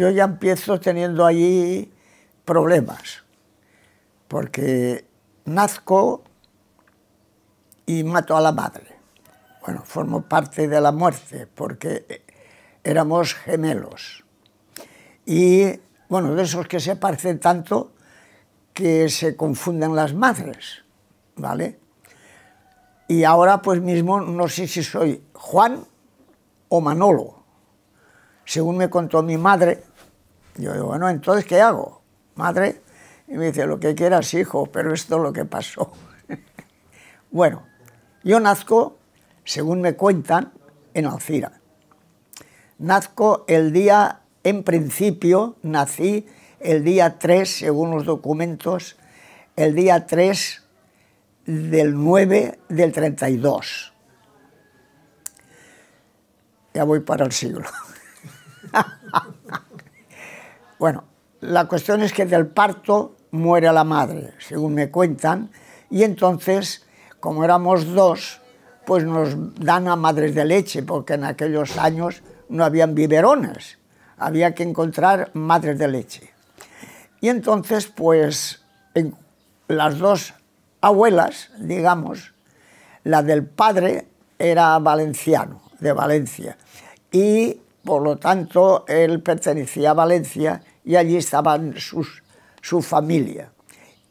yo ya empiezo teniendo allí problemas, porque nazco y mato a la madre. Bueno, formo parte de la muerte, porque éramos gemelos. Y, bueno, de esos que se parecen tanto que se confunden las madres, ¿vale? Y ahora, pues mismo, no sé si soy Juan o Manolo. Según me contó mi madre, yo digo, bueno, entonces, ¿qué hago? Madre. Y me dice, lo que quieras, hijo, pero esto es lo que pasó. bueno, yo nazco, según me cuentan, en Alcira. Nazco el día, en principio, nací el día 3, según los documentos, el día 3 del 9 del 32. Ya voy para el siglo. Bueno, la cuestión es que del parto muere la madre, según me cuentan, y entonces, como éramos dos, pues nos dan a madres de leche, porque en aquellos años no habían biberones, había que encontrar madres de leche. Y entonces, pues, las dos abuelas, digamos, la del padre era valenciano, de Valencia, y por lo tanto él pertenecía a Valencia y allí estaban su familia.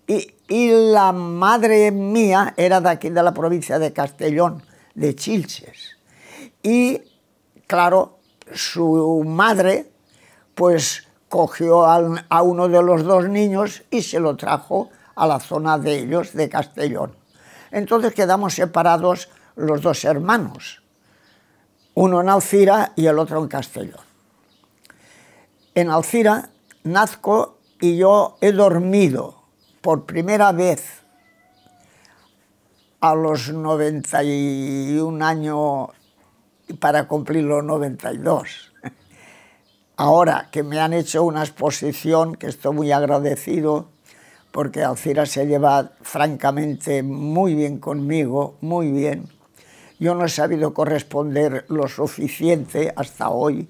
Y, la madre mía era de aquí, de la provincia de Castellón, de Chilches. Y, claro, su madre, pues cogió a uno de los dos niños y se lo trajo a la zona de ellos, de Castellón. Entonces quedamos separados los dos hermanos, uno en Alcira y el otro en Castellón. En Alcira nazco y yo he dormido por primera vez a los 91 años para cumplir los 92. Ahora que me han hecho una exposición, que estoy muy agradecido, porque Alcira se lleva francamente muy bien conmigo, muy bien. Yo no he sabido corresponder lo suficiente hasta hoy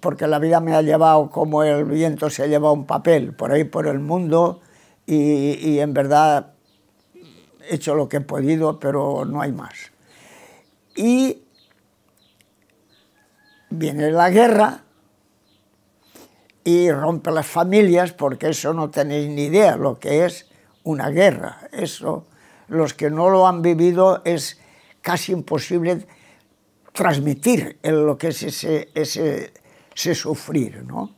porque la vida me ha llevado como el viento se ha llevado un papel por ahí por el mundo y, y en verdad he hecho lo que he podido, pero no hay más. Y viene la guerra y rompe las familias porque eso no tenéis ni idea lo que es una guerra. Eso, los que no lo han vivido es casi imposible transmitir en lo que es ese, sufrir, ¿no?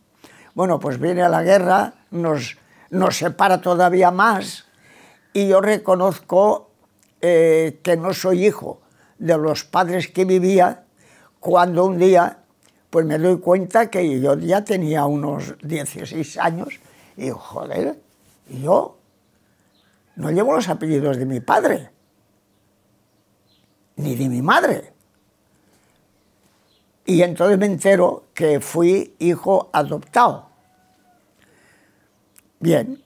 Bueno, pues viene la guerra, nos, separa todavía más y yo reconozco eh, que no soy hijo de los padres que vivía cuando un día pues me doy cuenta que yo ya tenía unos 16 años y joder, yo no llevo los apellidos de mi padre ni de mi madre. Y entonces me entero que fui hijo adoptado. Bien,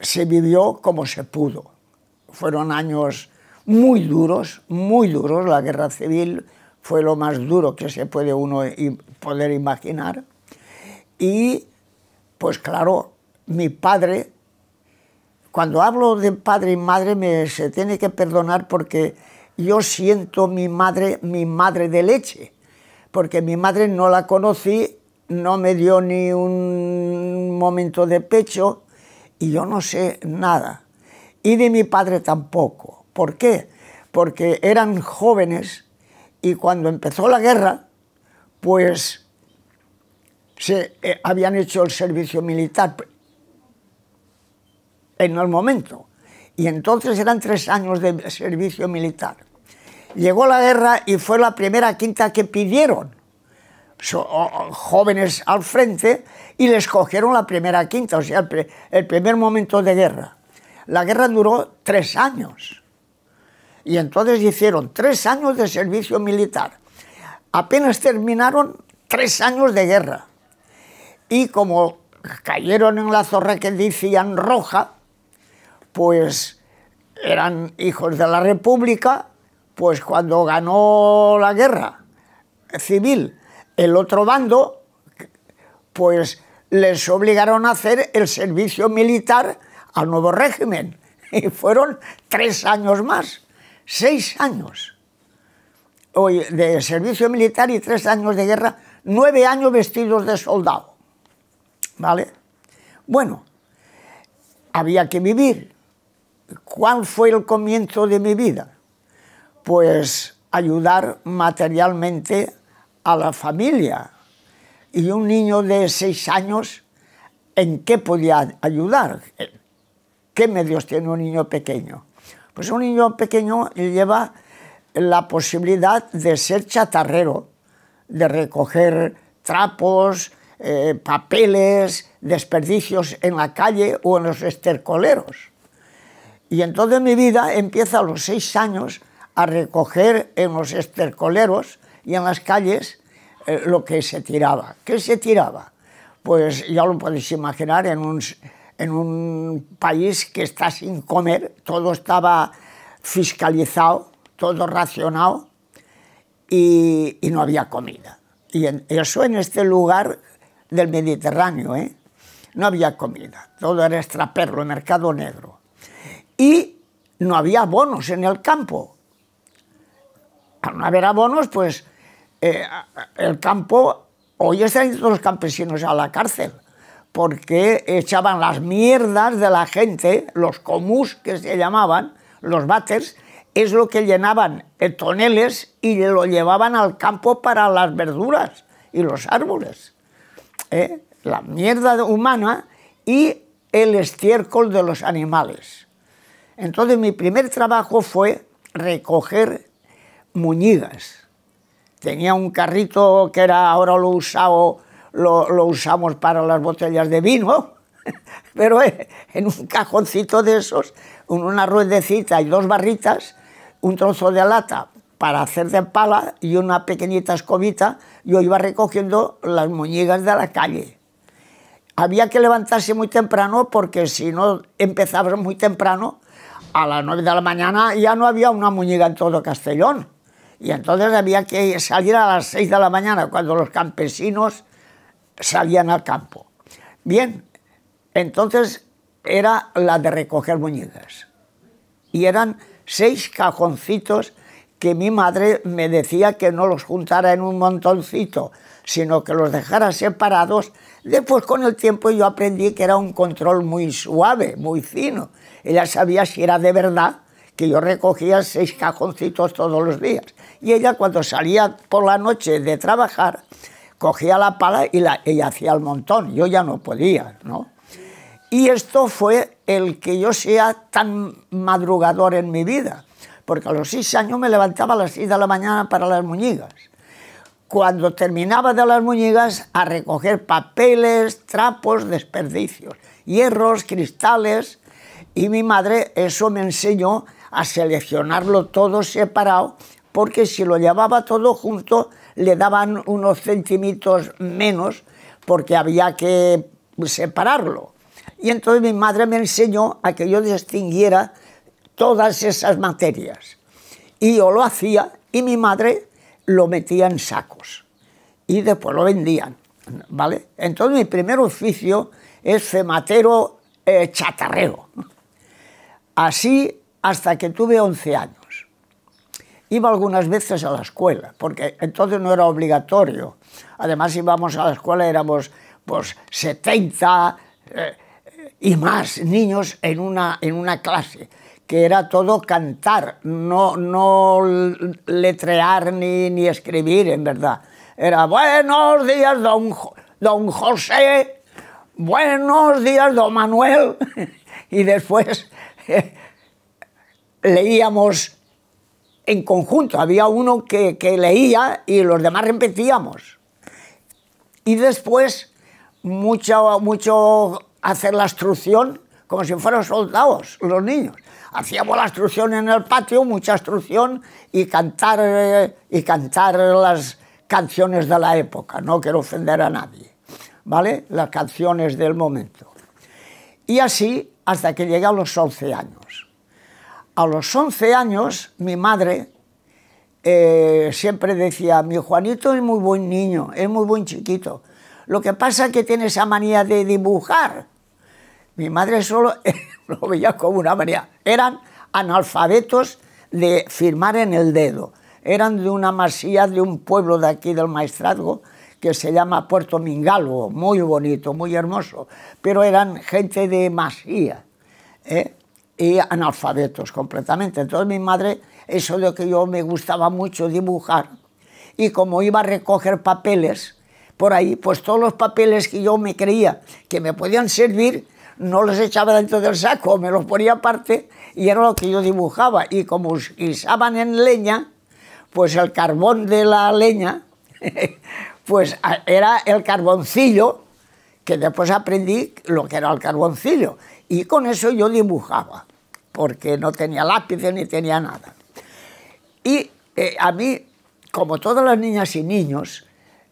se vivió como se pudo. Fueron años muy duros, muy duros. La guerra civil fue lo más duro que se puede uno poder imaginar. Y, pues claro, mi padre, cuando hablo de padre y madre, se tiene que perdonar porque yo siento mi madre, mi madre de leche, porque mi madre no la conocí, no me dio ni un momento de pecho y yo no sé nada. Y de mi padre tampoco. ¿Por qué? Porque eran jóvenes y cuando empezó la guerra, pues se eh, habían hecho el servicio militar en el momento y entonces eran tres años de servicio militar. Llegó la guerra y fue la primera quinta que pidieron jóvenes al frente y les cogieron la primera quinta, o sea, el, primer momento de guerra. La guerra duró tres años y entonces hicieron tres años de servicio militar. Apenas terminaron tres años de guerra y como cayeron en la zorra que decían roja, pues eran hijos de la República, pues cuando ganó la guerra civil, el otro bando, pues les obligaron a hacer el servicio militar al nuevo régimen. Y fueron tres años más, seis años de servicio militar y tres años de guerra, nueve años vestidos de soldado. ¿Vale? Bueno, había que vivir. ¿Cuál fue el comienzo de mi vida? Pues ayudar materialmente a la familia. Y un niño de seis años, ¿en qué podía ayudar? ¿Qué medios tiene un niño pequeño? Pues un niño pequeño lleva la posibilidad de ser chatarrero, de recoger trapos, eh, papeles, desperdicios en la calle o en los estercoleros. Y entonces mi vida empieza a los seis años a recoger en los estercoleros y en las calles eh, lo que se tiraba. ¿Qué se tiraba? Pues ya lo podéis imaginar, en un, país que está sin comer, todo estaba fiscalizado, todo racionado y, no había comida. Y eso en este lugar del Mediterráneo, ¿eh? no había comida, todo era extraperro, mercado negro y no había bonos en el campo. Al no haber abonos, pues eh, el campo, hoy están los campesinos a la cárcel, porque echaban las mierdas de la gente, los comus que se llamaban, los bates, es lo que llenaban toneles y lo llevaban al campo para las verduras y los árboles. ¿eh? La mierda humana y el estiércol de los animales. Entonces mi primer trabajo fue recoger muñigas. Tenía un carrito que era, ahora lo, usado, lo, lo usamos para las botellas de vino, pero eh, en un cajoncito de esos, una ruedecita y dos barritas, un trozo de lata para hacer de pala y una pequeñita escobita, yo iba recogiendo las muñigas de la calle. Había que levantarse muy temprano porque si no empezabas muy temprano, a las 9 de la mañana ya no había una muñeca en todo Castellón. Y entonces había que salir a las 6 de la mañana cuando los campesinos salían al campo. Bien, entonces era la de recoger muñecas. Y eran seis cajoncitos que mi madre me decía que no los juntara en un montoncito, sino que los dejara separados Después con el tiempo yo aprendí que era un control muy suave, muy fino. Ella sabía si era de verdad que yo recogía seis cajoncitos todos los días. Y ella cuando salía por la noche de trabajar, cogía la pala y la, ella hacía el montón. Yo ya no podía, ¿no? Y esto fue el que yo sea tan madrugador en mi vida, porque a los seis años me levantaba a las seis de la mañana para las muñigas cuando terminaba de las muñecas a recoger papeles, trapos, desperdicios, hierros, cristales, y mi madre eso me enseñó a seleccionarlo todo separado, porque si lo llevaba todo junto le daban unos centímetros menos, porque había que separarlo. Y entonces mi madre me enseñó a que yo distinguiera todas esas materias. Y yo lo hacía y mi madre lo metía en sacos y después lo vendían, ¿vale? Entonces mi primer oficio es cematero eh, chatarrero. Así hasta que tuve 11 años. Iba algunas veces a la escuela, porque entonces no era obligatorio. Además íbamos a la escuela, éramos pues 70 eh, y más niños en una clase que era todo cantar, no, no letrear ni, ni escribir, en verdad. Era buenos días, don, don José, buenos días, don Manuel. y después leíamos en conjunto. Había uno que, que leía y los demás repetíamos. Y después, mucho, mucho hacer la instrucción como si fueran soldados los niños hacíamos la instrucción en el patio, mucha instrucción, y cantar, eh, y cantar las canciones de la época, no quiero ofender a nadie, ¿vale? Las canciones del momento. Y así hasta que llegué a los 11 años. A los 11 años, mi madre eh, siempre decía, mi Juanito es muy buen niño, es muy buen chiquito, lo que pasa es que tiene esa manía de dibujar, mi madre solo lo veía como una manía. Eran analfabetos de firmar en el dedo. Eran de una masía de un pueblo de aquí del maestrazgo que se llama Puerto Mingalvo, muy bonito, muy hermoso, pero eran gente de masía ¿eh? y analfabetos completamente. Entonces mi madre, eso de que yo me gustaba mucho dibujar, y como iba a recoger papeles por ahí, pues todos los papeles que yo me creía que me podían servir, no los echaba dentro del saco, me los ponía aparte y era lo que yo dibujaba. Y como usaban en leña, pues el carbón de la leña, pues era el carboncillo, que después aprendí lo que era el carboncillo. Y con eso yo dibujaba, porque no tenía lápices ni tenía nada. Y eh, a mí, como todas las niñas y niños,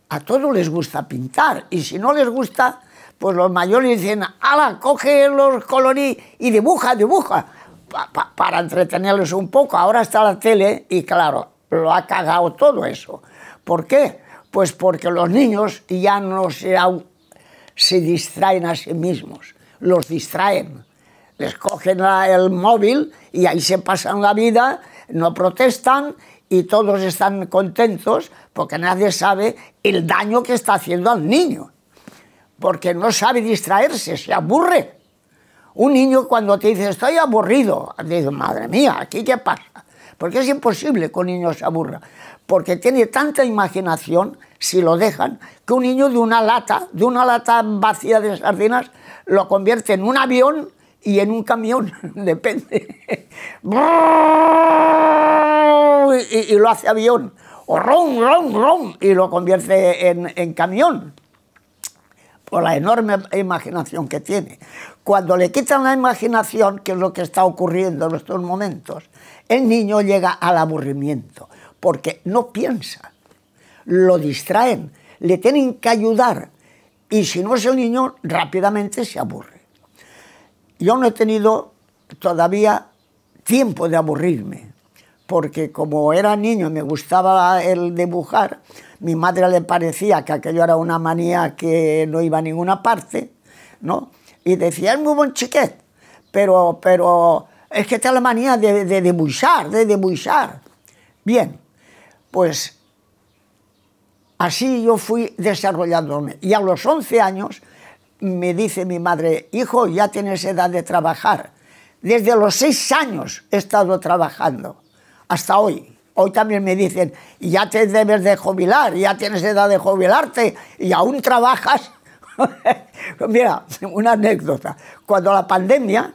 a todos les gusta pintar, y si no les gusta, pues los mayores dicen, ala, coge los colorí y dibuja, dibuja, para entretenerlos un poco. Ahora está la tele y claro, lo ha cagado todo eso. ¿Por qué? Pues porque los niños ya no se, distraen a sí mismos, los distraen. Les cogen el móvil y ahí se pasan la vida, no protestan y todos están contentos porque nadie sabe el daño que está haciendo al niño porque no sabe distraerse, se aburre. Un niño cuando te dice, estoy aburrido, dice, madre mía, ¿aquí qué pasa? Porque es imposible que un niño se aburra, porque tiene tanta imaginación, si lo dejan, que un niño de una lata, de una lata vacía de sardinas, lo convierte en un avión y en un camión, depende. y, lo hace avión. O ron, ron, y lo convierte en, en camión por la enorme imaginación que tiene. Cuando le quitan la imaginación, que es lo que está ocurriendo en estos momentos, el niño llega al aburrimiento, porque no piensa, lo distraen, le tienen que ayudar, y si no es el niño, rápidamente se aburre. Yo no he tenido todavía tiempo de aburrirme, porque como era niño y me gustaba el dibujar, mi madre le parecía que aquello era una manía que no iba a ninguna parte, ¿no? Y decía, es muy buen chiquet, pero, pero es que está la manía de, de dibujar, de dibujar. Bien, pues así yo fui desarrollándome. Y a los 11 años me dice mi madre, hijo, ya tienes edad de trabajar. Desde los 6 años he estado trabajando hasta hoy. Hoy también me dicen, ya te debes de jubilar, ya tienes edad de jubilarte y aún trabajas. Mira, una anécdota. Cuando la pandemia,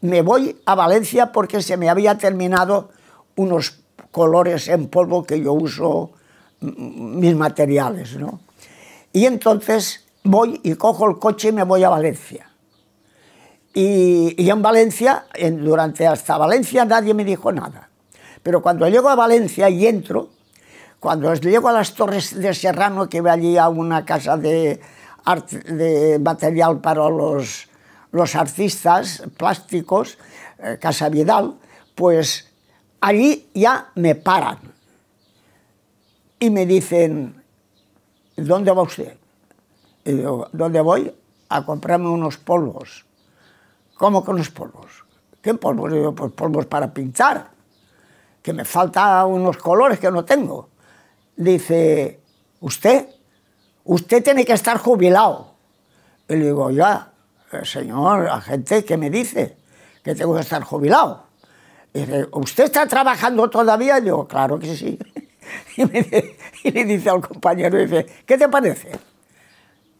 me voy a Valencia porque se me había terminado unos colores en polvo que yo uso mm, mis materiales, Y entonces voy y cojo el coche y me voy a Valencia. Y, en Valencia, durante hasta Valencia, nadie me dijo nada. Pero cuando llego a Valencia y entro, cuando llego a las Torres de Serrano, que va allí a una casa de, material para los, artistas plásticos, eh, Casa Vidal, pues allí ya me paran y me dicen, ¿dónde va usted? Y ¿dónde voy? A comprarme unos polvos. ¿Cómo que unos polvos? ¿Qué polvos? pues polvos para pintar que me falta unos colores que no tengo. Dice, ¿usted? Usted tiene que estar jubilado. Y le digo, ya, eh, señor, la gente que me dice que tengo que estar jubilado. Y dice, ¿usted está trabajando todavía? Y claro que sí. Y, me y le dice al compañero, dice, ¿qué te parece?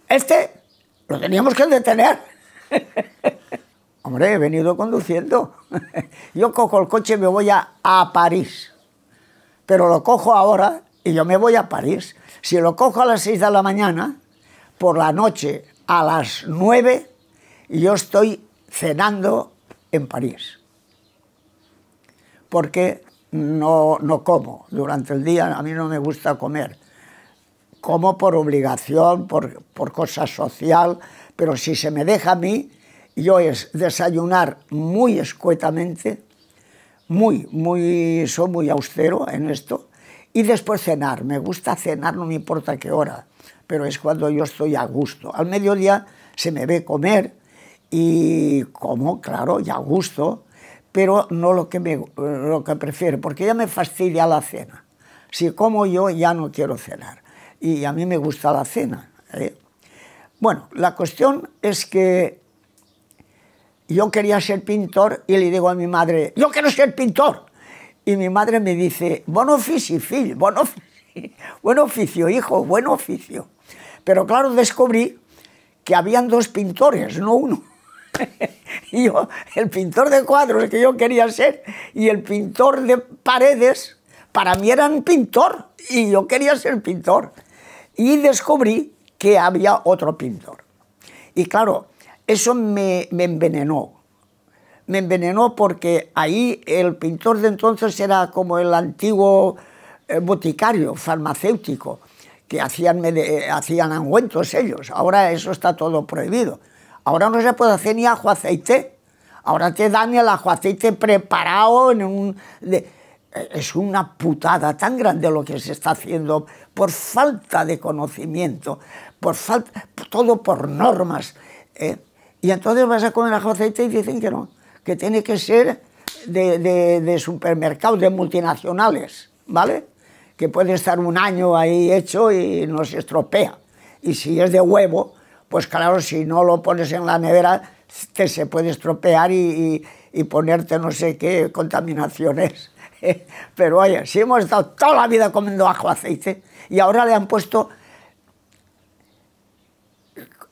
Este lo teníamos que detener. Hombre, he venido conduciendo. yo cojo el coche y me voy a, París. Pero lo cojo ahora y yo me voy a París. Si lo cojo a las 6 de la mañana, por la noche a las 9, yo estoy cenando en París. Porque no, no como durante el día, a mí no me gusta comer. Como por obligación, por, por cosa social, pero si se me deja a mí, yo es desayunar muy escuetamente, muy, muy, soy muy austero en esto, y después cenar. Me gusta cenar, no me importa qué hora, pero es cuando yo estoy a gusto. Al mediodía se me ve comer y como, claro, y a gusto, pero no lo que, me, lo que prefiero, porque ya me fastidia la cena. Si como yo, ya no quiero cenar. Y a mí me gusta la cena. ¿eh? Bueno, la cuestión es que yo quería ser pintor y le digo a mi madre, yo quiero ser pintor. Y mi madre me dice, ...bueno oficio, buen oficio, hijo, buen oficio. Pero claro, descubrí que habían dos pintores, no uno. yo, el pintor de cuadros que yo quería ser y el pintor de paredes, para mí eran pintor y yo quería ser pintor. Y descubrí que había otro pintor. Y claro, eso me, envenenó. Me envenenó porque ahí el pintor de entonces era como el antiguo eh, boticario, farmacéutico, que hacían, eh, hacían angüentos ellos. Ahora eso está todo prohibido. Ahora no se puede hacer ni ajo aceite. Ahora te dan el ajo aceite preparado en un... Eh, es una putada tan grande lo que se está haciendo por falta de conocimiento, por falta, todo por normas. Y entonces vas a comer ajo aceite y dicen que no, que tiene que ser de, supermercado, de supermercados, de multinacionales, ¿vale? Que puede estar un año ahí hecho y no se estropea. Y si es de huevo, pues claro, si no lo pones en la nevera, te se puede estropear y, y ponerte no sé qué contaminaciones. Pero oye, si hemos estado toda la vida comiendo ajo aceite y ahora le han puesto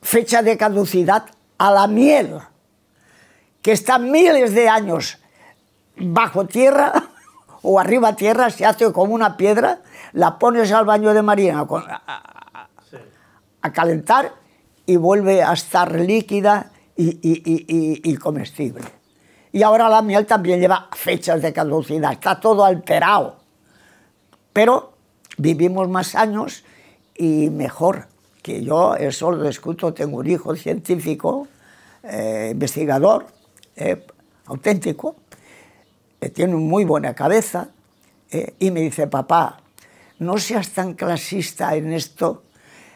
fecha de caducidad a la miel, que está miles de años bajo tierra o arriba tierra, se hace como una piedra, la pones al baño de marina a, calentar y vuelve a estar líquida y, y, comestible. Y ahora la miel también lleva fechas de caducidad, está todo alterado. Pero vivimos más años y mejor que yo eso eh, lo discuto, tengo un hijo científico, eh, investigador, eh, auténtico, que tiene muy buena cabeza, y me dice, papá, no seas tan clasista en esto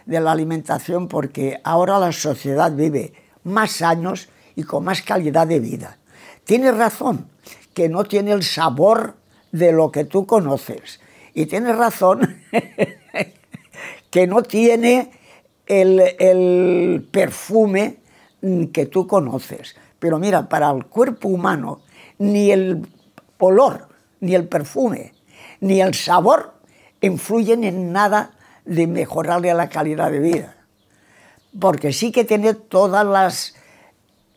de la alimentación porque ahora la sociedad vive más años y con más calidad de vida. Tienes razón, que no tiene el sabor de lo que tú conoces. Y tienes razón, que no tiene el, perfume mm, que tú conoces. Pero mira, para el cuerpo humano, ni el olor, ni el perfume, ni el sabor influyen en nada de mejorarle la calidad de vida. Porque sí que tiene todas las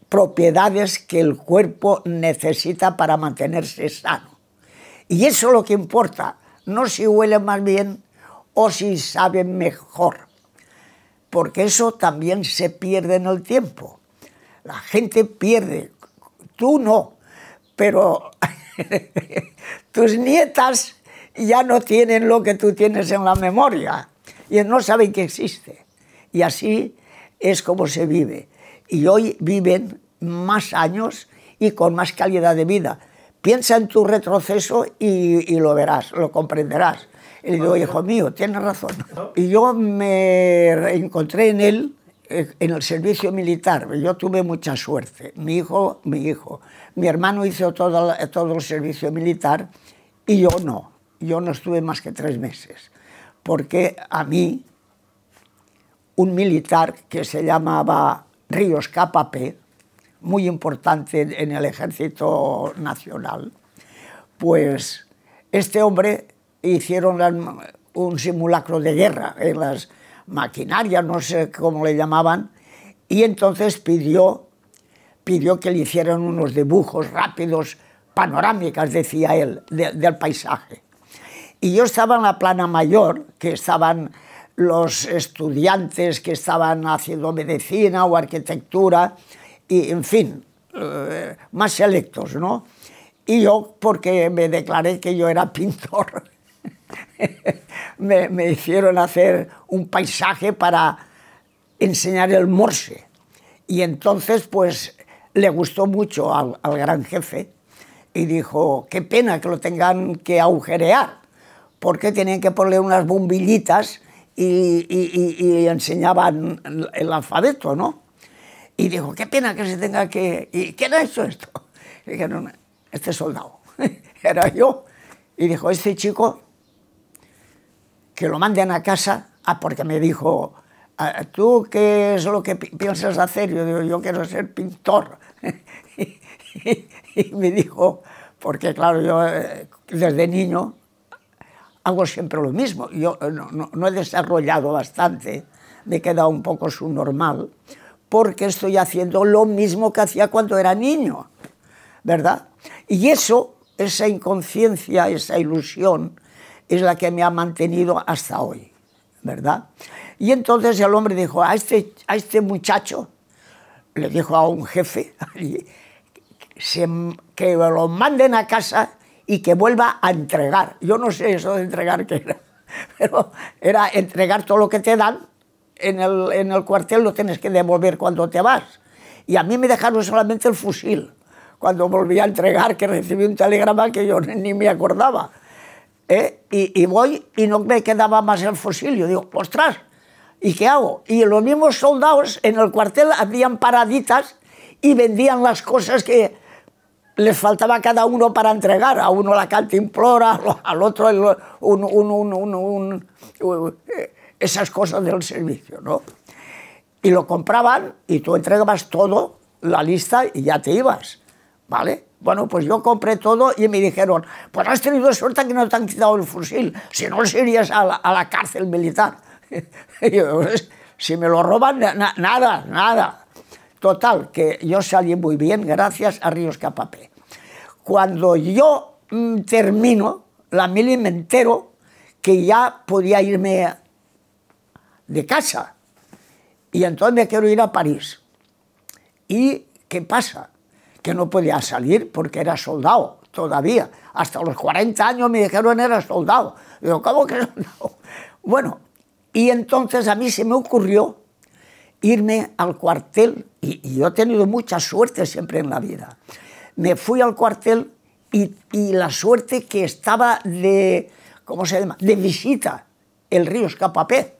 propiedades que el cuerpo necesita para mantenerse sano. Y eso es lo que importa, no si huele más bien o si sabe mejor porque eso también se pierde en el tiempo. La gente pierde, tú no, pero tus nietas ya no tienen lo que tú tienes en la memoria y no saben que existe. Y así es como se vive. Y hoy viven más años y con más calidad de vida. Piensa en tu retroceso y, lo verás, lo comprenderás. Y le digo, hijo mío, tiene razón. Y yo me encontré en él, eh, en el servicio militar. Yo tuve mucha suerte. Mi hijo, mi hijo. Mi hermano hizo todo, todo el servicio militar y yo no. Yo no estuve más que tres meses. Porque a mí, un militar que se llamaba Ríos Capapé, muy importante en el ejército nacional, pues este hombre hicieron un simulacro de guerra en las maquinarias, no sé cómo le llamaban, y entonces pidió, pidió que le hicieran unos dibujos rápidos, panorámicas, decía él, del paisaje. Y yo estaba en la plana mayor, que estaban los estudiantes que estaban haciendo medicina o arquitectura, y en fin, eh, más selectos, ¿no? Y yo, porque me declaré que yo era pintor, me, hicieron hacer un paisaje para enseñar el morse. Y entonces, pues, le gustó mucho al, gran jefe y dijo, qué pena que lo tengan que agujerear, porque tenían que poner unas bombillitas y, enseñaban el, alfabeto, ¿no? Y dijo, qué pena que se tenga que... ¿Y quién ha hecho esto? dijeron, este soldado. Era yo. Y dijo, este chico que lo manden a casa, ah, porque me dijo, ah, ¿tú qué es lo que piensas hacer? Yo digo, yo quiero ser pintor. y, me dijo, porque claro, yo eh, desde niño hago siempre lo mismo, yo eh, no, he desarrollado bastante, me he quedado un poco su normal porque estoy haciendo lo mismo que hacía cuando era niño, ¿verdad? Y eso, esa inconsciencia, esa ilusión, es la que me ha mantenido hasta hoy, ¿verdad? Y entonces el hombre dijo, a este, a este muchacho, le dijo a un jefe, que lo manden a casa y que vuelva a entregar. Yo no sé eso de entregar qué era, pero era entregar todo lo que te dan en el, en el cuartel, lo tienes que devolver cuando te vas. Y a mí me dejaron solamente el fusil. Cuando volví a entregar, que recibí un telegrama que yo ni me acordaba. ¿Eh? Y, voy y no me quedaba más el fusilio. Digo, ostras, ¿y qué hago? Y los mismos soldados en el cuartel hacían paraditas y vendían las cosas que les faltaba cada uno para entregar. A uno la cantimplora, al otro un, un, un, eh, esas cosas del servicio, ¿no? Y lo compraban y tú entregabas todo, la lista, y ya te ibas. ¿Vale? Bueno, pues yo compré todo y me dijeron, pues has tenido suerte que no te han quitado el fusil, si no irías a la, cárcel militar. Pues, si me lo roban, nada, nada. Total, que yo salí muy bien gracias a Ríos Capapé. Cuando yo mm, termino, la mili me entero que ya podía irme de casa. Y entonces me quiero ir a París. ¿Y qué pasa? que no podía salir porque era soldado todavía. Hasta los 40 años me dijeron era soldado. yo, ¿cómo que soldado? Bueno, y entonces a mí se me ocurrió irme al cuartel, y, yo he tenido mucha suerte siempre en la vida. Me fui al cuartel y, y la suerte que estaba de, ¿cómo se llama?, de visita el río Escapapé.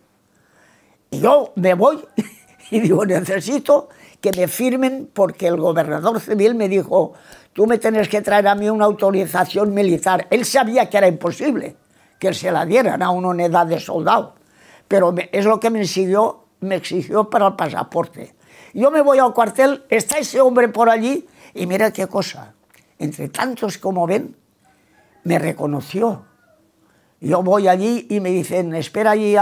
Y yo me voy y digo, necesito que me firmen porque el gobernador civil me dijo, tú me tenés que traer a mí una autorización militar. Él sabía que era imposible que se la dieran a una unidad edad de soldado, pero es lo que me exigió, me exigió para el pasaporte. Yo me voy al cuartel, está ese hombre por allí y mira qué cosa, entre tantos como ven, me reconoció. Yo voy allí y me dicen, espera allí,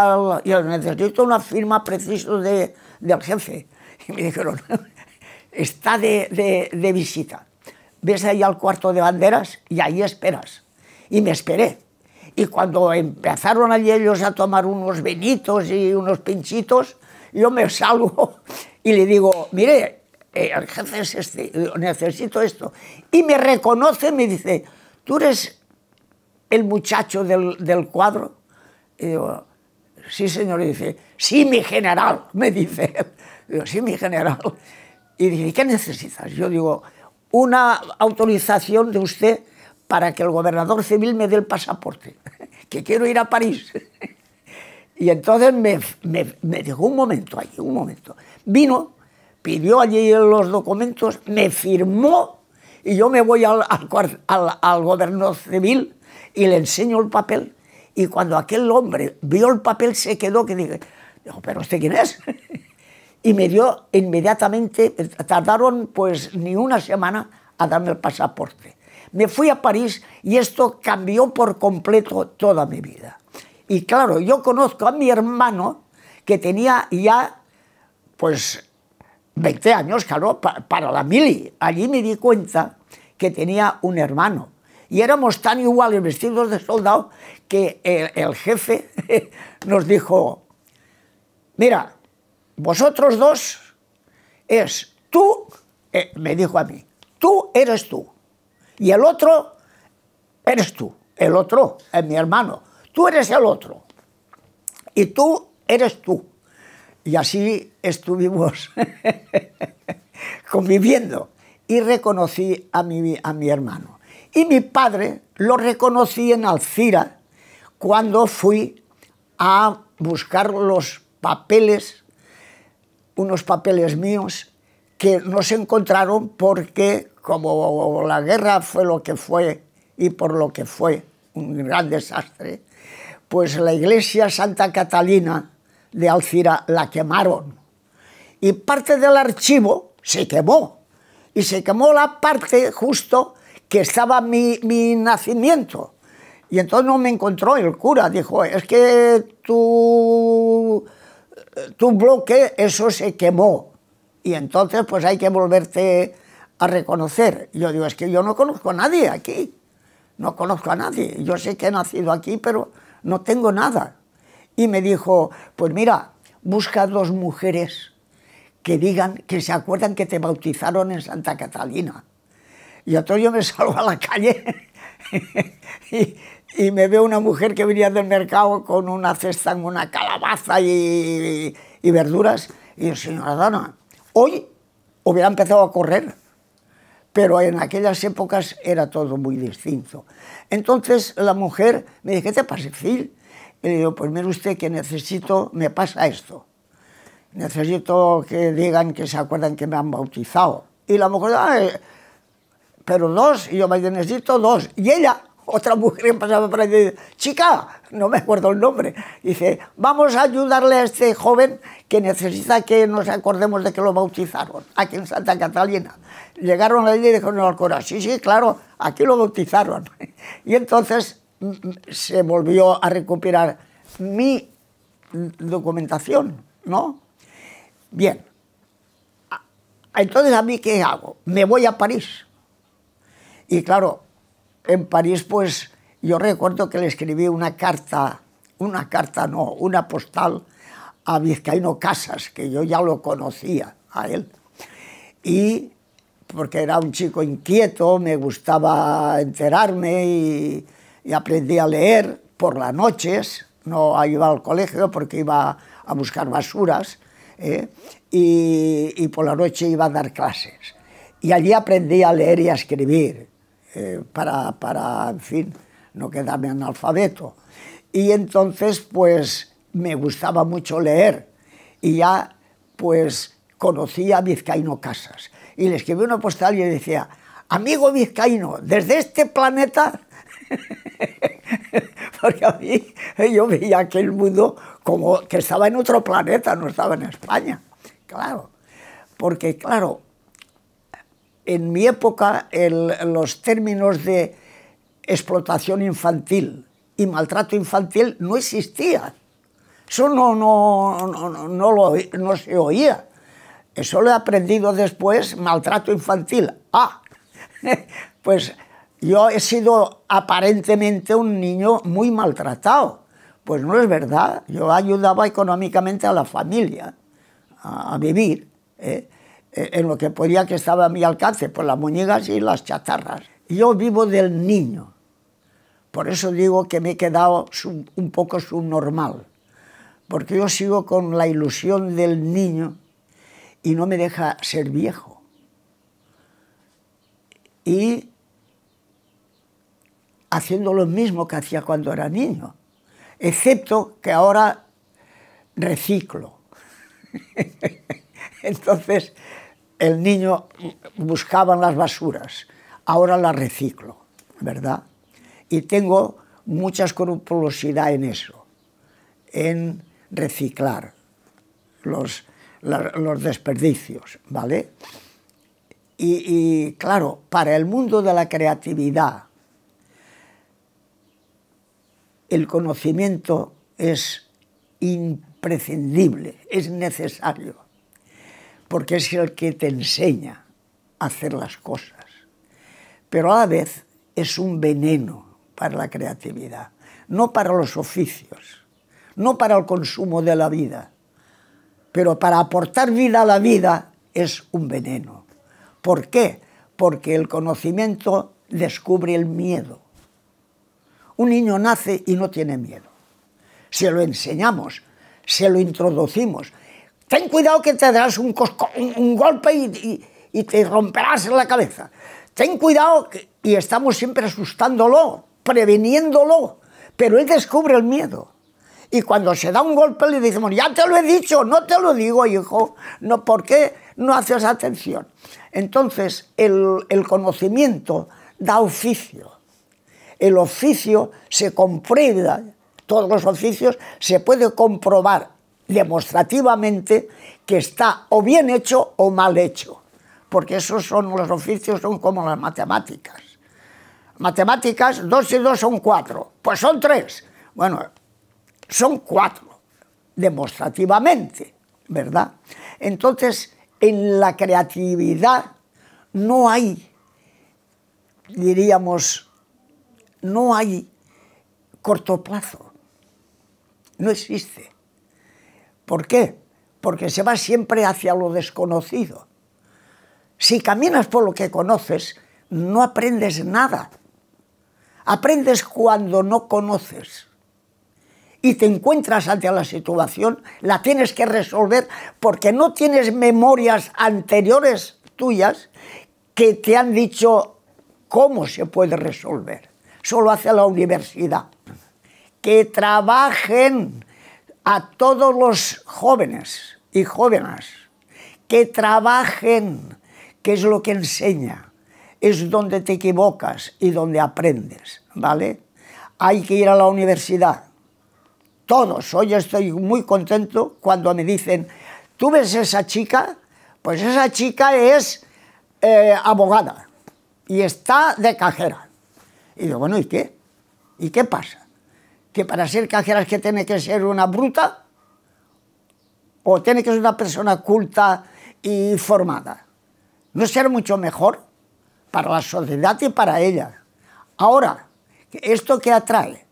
yo necesito una firma precisa de, del jefe. Y me dijeron, está de, de, de visita. Ves ahí al cuarto de banderas y ahí esperas. Y me esperé. Y cuando empezaron allí ellos a tomar unos venitos y unos pinchitos, yo me salgo y le digo, mire, eh, el jefe es este, necesito esto. Y me reconoce, y me dice, ¿tú eres el muchacho del, del cuadro? Y digo, sí, señor, y dice, sí, mi general, me dice. Digo, sí, mi general. Y dije, ¿qué necesitas? Yo digo, una autorización de usted para que el gobernador civil me dé el pasaporte, que quiero ir a París. Y entonces me, me, me dijo, un momento allí, un momento. Vino, pidió allí los documentos, me firmó y yo me voy al, al, al, gobernador civil y le enseño el papel. Y cuando aquel hombre vio el papel se quedó que dije, pero ¿usted quién es? y me dio inmediatamente, tardaron pues ni una semana a darme el pasaporte. Me fui a París y esto cambió por completo toda mi vida. Y claro, yo conozco a mi hermano que tenía ya pues 20 años, claro, para la mili. Allí me di cuenta que tenía un hermano. Y éramos tan iguales vestidos de soldado que el jefe nos dijo, mira, vosotros dos es tú, eh, me dijo a mí, tú eres tú. Y el otro eres tú. El otro es mi hermano. Tú eres el otro. Y tú eres tú. Y así estuvimos conviviendo. Y reconocí a a mi hermano. Y mi padre lo reconocí en Alcira cuando fui a buscar los papeles unos papeles míos que no se encontraron porque como la guerra fue lo que fue y por lo que fue un gran desastre, pues la iglesia Santa Catalina de Alcira la quemaron. Y parte del archivo se quemó. Y se quemó la parte justo que estaba mi, nacimiento. Y entonces no me encontró el cura. Dijo, es que tú tu bloque, eso se quemó. Y entonces pues hay que volverte a reconocer. Yo digo, es que yo no conozco a nadie aquí. No conozco a nadie. Yo sé que he nacido aquí, pero no tengo nada. Y me dijo, pues mira, busca dos mujeres que digan, que se acuerdan que te bautizaron en Santa Catalina. Y otro yo me salgo a la calle y me veo una mujer que venía del mercado con una cesta en una calabaza y, verduras. Y yo, señora Dana, hoy hubiera empezado a correr, pero en aquellas épocas era todo muy distinto. Entonces la mujer me dice, ¿qué te pasa, Phil? Y le digo, pues mire usted que necesito, me pasa esto. Necesito que digan que se acuerdan que me han bautizado. Y la mujer, pero dos, y yo me necesito dos. Y ella otra mujer pasaba por ahí y dice, chica, no me acuerdo el nombre, dice, vamos a ayudarle a este joven que necesita que nos acordemos de que lo bautizaron, aquí en Santa Catalina. Llegaron allí y dijeron al corazón sí, sí, claro, aquí lo bautizaron. Y entonces mm, mm, se volvió a recuperar mi documentación, ¿no? Bien, entonces a mí qué hago? Me voy a París. Y claro, en París, pues yo recuerdo que le escribí una carta, una carta no, una postal a Vizcaíno Casas, que yo ya lo conocía a él. Y porque era un chico inquieto, me gustaba enterarme y, aprendí a leer por las noches, no iba al colegio porque iba a buscar basuras, ¿eh? y, y por la noche iba a dar clases. Y allí aprendí a leer y a escribir. Eh, para, para, en fin, no quedarme analfabeto. Y entonces, pues, me gustaba mucho leer y ya, pues, conocía a Vizcaíno Casas. Y le escribí una postal y le decía, amigo Vizcaíno, desde este planeta... Porque a mí yo veía aquel mundo como que estaba en otro planeta, no estaba en España. Claro, porque claro, en mi época los términos de explotación infantil y maltrato infantil no existían. Eso no, no, no, no, no se oía. Eso lo he aprendido después, maltrato infantil. Ah, pues yo he sido aparentemente un niño muy maltratado. Pues no es verdad, yo ayudaba económicamente a la familia a, a vivir. ¿eh? Eh, en lo que podía que estaba a mi alcance, por las muñecas y las chatarras. Yo vivo del niño, por eso digo que me he quedado un poco subnormal, porque yo sigo con la ilusión del niño y no me deja ser viejo. Y haciendo lo mismo que hacía cuando era niño, excepto que ahora reciclo. Entonces, el niño buscaba las basuras, ahora las reciclo, ¿verdad? Y tengo mucha escrupulosidad en eso, en reciclar los, los desperdicios, ¿vale? y claro, para el mundo de la creatividad, el conocimiento es imprescindible, es necesario porque es el que te enseña a hacer las cosas. Pero a la vez es un veneno para la creatividad, no para los oficios, no para el consumo de la vida, pero para aportar vida a la vida es un veneno. ¿Por qué? Porque el conocimiento descubre el miedo. Un niño nace y no tiene miedo. Se lo enseñamos, se lo introducimos, ten cuidado que te darás un, golpe y, te romperás la cabeza. Ten cuidado, y estamos siempre asustándolo, preveniéndolo, pero él descubre el miedo. Y cuando se da un golpe le decimos, ya te lo he dicho, no te lo digo, hijo, no, ¿por qué no haces atención? Entonces, el, conocimiento da oficio. El oficio se comprueba, todos los oficios se pueden comprobar demostrativamente que está o bien hecho o mal hecho, porque esos son los oficios, son como las matemáticas. Matemáticas, dos y dos son cuatro, pues son tres. Bueno, son cuatro, demostrativamente, ¿verdad? Entonces, en la creatividad no hay, diríamos, no hay corto plazo, no existe. ¿Por qué? Porque se va siempre hacia lo desconocido. Si caminas por lo que conoces, no aprendes nada. Aprendes cuando no conoces. Y te encuentras ante la situación, la tienes que resolver porque no tienes memorias anteriores tuyas que te han dicho cómo se puede resolver. Solo hace la universidad. Que trabajen a todos los jóvenes y jóvenes que trabajen, que es lo que enseña, es donde te equivocas y donde aprendes, ¿vale? Hay que ir a la universidad. Todos, hoy estoy muy contento cuando me dicen, ¿tú ves esa chica? Pues esa chica es eh, abogada y está de cajera. Y digo, bueno, ¿y qué? ¿Y qué pasa? que para ser cajera que tiene que ser una bruta o tiene que ser una persona culta y formada. No será mucho mejor para la sociedad y para ella. Ahora, ¿esto que atrae?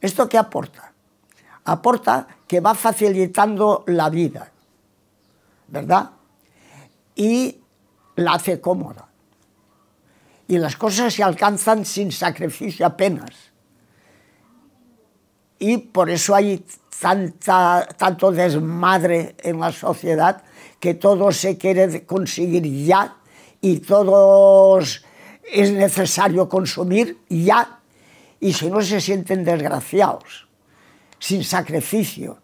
¿Esto que aporta? Aporta que va facilitando la vida, ¿verdad? Y la hace cómoda. Y las cosas se alcanzan sin sacrificio apenas y por eso hay tanta, tanto desmadre en la sociedad que todo se quiere conseguir ya y todo es necesario consumir ya y si no se sienten desgraciados, sin sacrificio.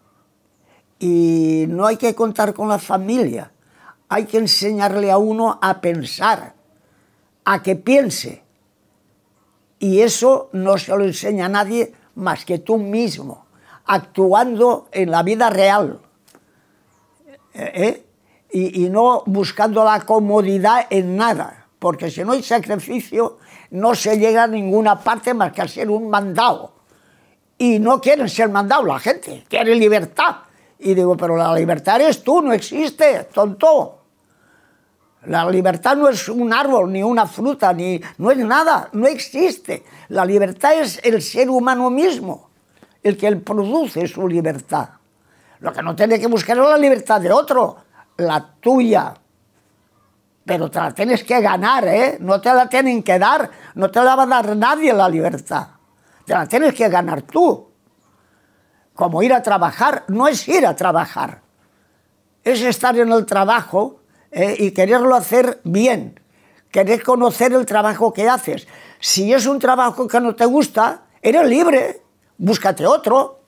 Y no hay que contar con la familia, hay que enseñarle a uno a pensar, a que piense. Y eso no se lo enseña a nadie más que tú mismo, actuando en la vida real. ¿eh? Y, no buscando la comodidad en nada, porque si no hay sacrificio no se llega a ninguna parte más que a ser un mandado. Y no quieren ser mandados la gente, quieren libertad. Y digo, pero la libertad eres tú, no existe, tonto. La libertad no es un árbol, ni una fruta, ni no es nada, no existe. La libertad es el ser humano mismo, el que produce su libertad. Lo que no tiene que buscar es la libertad de otro, la tuya. Pero te la tienes que ganar, ¿eh? No te la tienen que dar, no te la va a dar nadie la libertad. Te la tienes que ganar tú. Como ir a trabajar, no es ir a trabajar. Es estar en el trabajo ¿eh? y quererlo hacer bien, querer conocer el trabajo que haces. Si es un trabajo que no te gusta, eres libre, búscate otro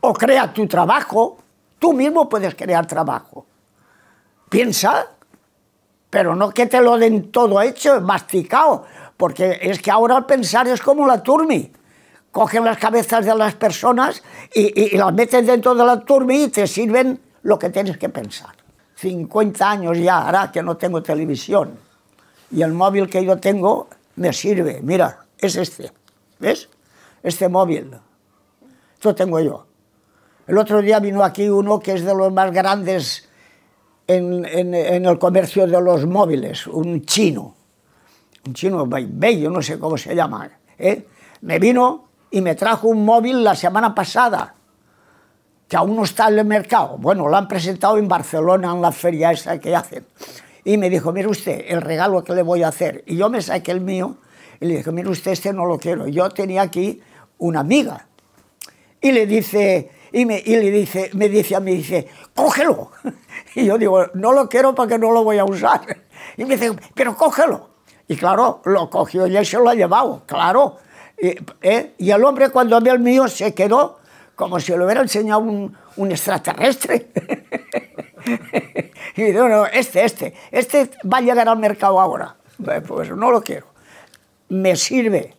o crea tu trabajo. Tú mismo puedes crear trabajo. Piensa, pero no que te lo den todo hecho, masticado, porque es que ahora al pensar es como la turmi. Cogen las cabezas de las personas y, las meten dentro de la turmi y te sirven lo que tienes que pensar. 50 años ya hará que no tengo televisión. Y el móvil que yo tengo me sirve. Mira, es este. ¿Ves? Este móvil. Esto tengo yo. El otro día vino aquí uno que es de los más grandes en, el comercio de los móviles, un chino. Un chino bello, no sé cómo se llama. ¿eh? Me vino y me trajo un móvil la semana pasada que aún no está en el mercado. Bueno, lo han presentado en Barcelona, en la feria esa que hacen. Y me dijo, mire usted, el regalo que le voy a hacer. Y yo me saqué el mío y le dije, mire usted, este no lo quiero. Yo tenía aquí una amiga. Y le dice, y me, y le dice, me dice a mí, dice, cógelo. Y yo digo, no lo quiero porque no lo voy a usar. Y me dice, pero cógelo. Y claro, lo cogió y se lo ha llevado, claro. Y, eh, y el hombre cuando vio el mío se quedó como si lo hubiera enseñado un, extraterrestre. y no, este, este, este va a llegar al mercado ahora. Pues, pues no lo quiero. Me sirve,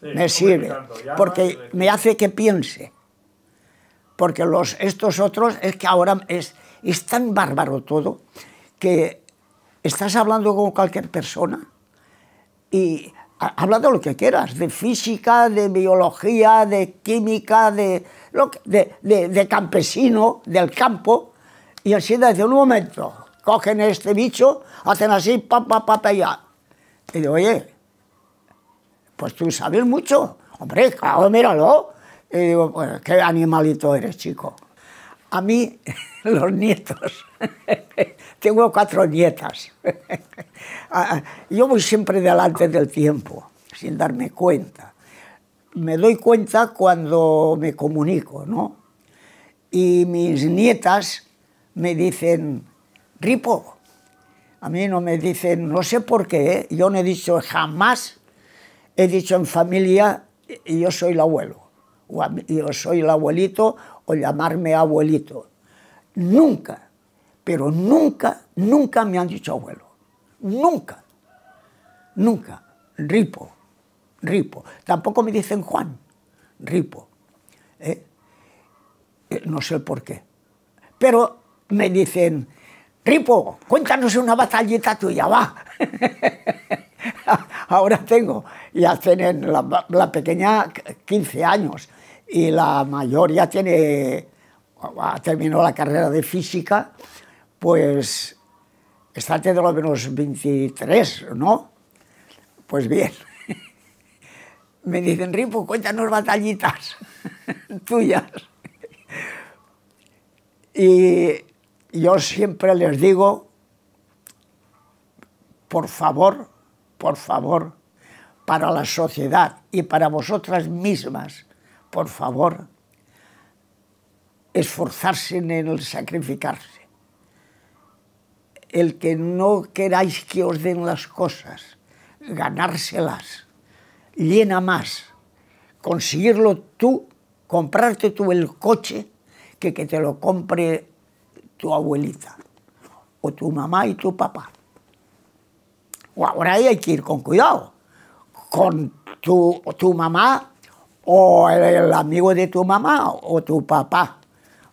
me sirve, porque me hace que piense. Porque los, estos otros, es que ahora es, es tan bárbaro todo que estás hablando con cualquier persona y habla de lo que quieras, de física, de biología, de química, de, campesino, del campo, y así desde un momento cogen este bicho, hacen así, pa, pa, pa, pa, ya. Y digo, oye, pues tú sabes mucho. Hombre, claro, míralo. Y digo, pues, qué animalito eres, chico. A mí, los nietos. Tengo cuatro nietas. Yo voy siempre delante del tiempo, sin darme cuenta. Me doy cuenta cuando me comunico, ¿no? Y mis nietas me dicen, Ripo. A mí no me dicen, no sé por qué, ¿eh? yo no he dicho jamás, he dicho en familia, yo soy el abuelo o yo soy el abuelito o llamarme abuelito. Nunca, pero nunca, nunca me han dicho abuelo. Nunca, nunca. Ripo, ripo. Tampoco me dicen Juan, ripo. ¿eh? Eh, no sé por qué. Pero me dicen, Ripo, cuéntanos una batallita tuya, va. Ahora tengo, ya tienen la, la, pequeña 15 años, y la mayor ya tiene, ha la carrera de física, pues está de lo menos 23, ¿no? Pues bien. Me dicen, Ripo, cuéntanos batallitas tuyas. Y yo siempre les digo, por favor, por favor, para la sociedad y para vosotras mismas, por favor, esforzarse en el sacrificarse. El que no queráis que os den las cosas, ganárselas, llena más, conseguirlo tú, comprarte tú el coche, que que te lo compre tu abuelita, o tu mamá y tu papá. O ahora hay que ir con cuidado, con tu, tu mamá o el amigo de tu mamá o tu papá,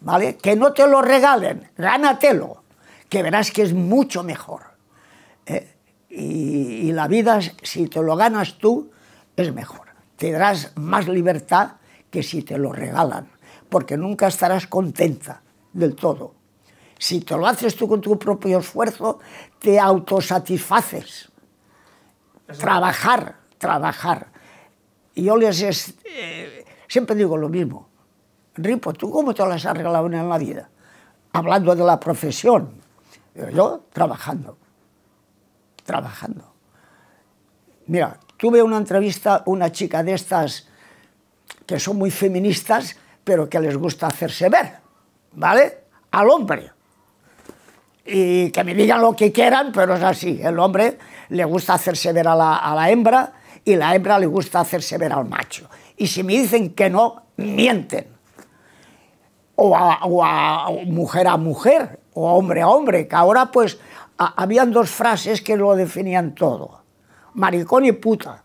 ¿vale? Que no te lo regalen, gánatelo, que verás que es mucho mejor. ¿eh? Y, y, la vida, si te lo ganas tú, es mejor. Tendrás más libertad que si te lo regalan, porque nunca estarás contenta del todo. Si te lo haces tú con tu propio esfuerzo, te autosatisfaces. Trabajar, trabajar. Y yo les... Eh, siempre digo lo mismo. Ripo, ¿tú cómo te las has arreglado en la vida? Hablando de la profesión. yo trabajando. Trabajando. Mira, tuve una entrevista, una chica de estas que son muy feministas, pero que les gusta hacerse ver, ¿vale? Al hombre. Y que me digan lo que quieran, pero es así. El hombre le gusta hacerse ver a la, a la hembra y la hembra le gusta hacerse ver al macho. Y si me dicen que no, mienten. O a, mujer a mujer, o hombre a hombre, que ahora pues habían dos frases que lo definían todo. Maricón y puta,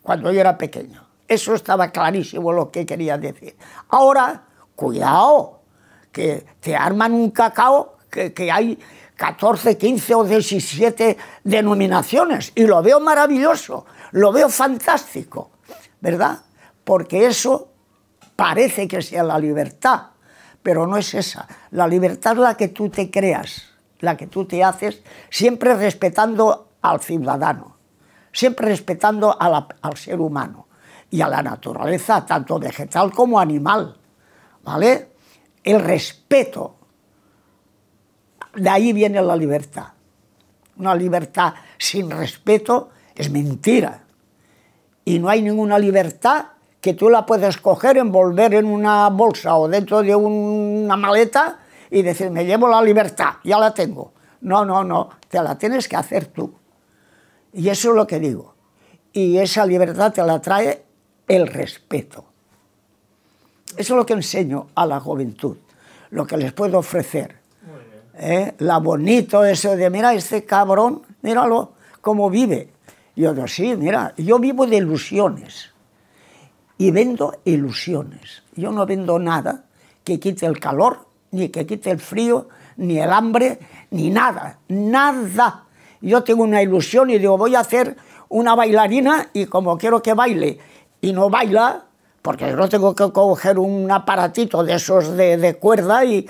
cuando yo era pequeño. Eso estaba clarísimo lo que quería decir. Ahora, cuidado, que te arman un cacao que, que hay 14, 15 o 17 denominaciones y lo veo maravilloso. Lo veo fantástico, ¿verdad? Porque eso parece que sea la libertad, pero no es esa. La libertad es la que tú te creas, la que tú te haces, siempre respetando al ciudadano, siempre respetando al ser humano y a la naturaleza, tanto vegetal como animal, ¿vale? El respeto, de ahí viene la libertad. Una libertad sin respeto es mentira y no hay ninguna libertad que tú la puedes coger, envolver en una bolsa o dentro de una maleta y decir, me llevo la libertad, ya la tengo. No, no, no, te la tienes que hacer tú. Y eso es lo que digo. Y esa libertad te la trae el respeto. Eso es lo que enseño a la juventud, lo que les puedo ofrecer. ¿Eh? La bonito eso de, mira este cabrón, míralo, cómo vive yo digo, sí, mira, yo vivo de ilusiones y vendo ilusiones. Yo no vendo nada que quite el calor, ni que quite el frío, ni el hambre, ni nada, nada. Yo tengo una ilusión y digo, voy a hacer una bailarina y como quiero que baile y no baila, porque yo tengo que coger un aparatito de esos de, cuerda y,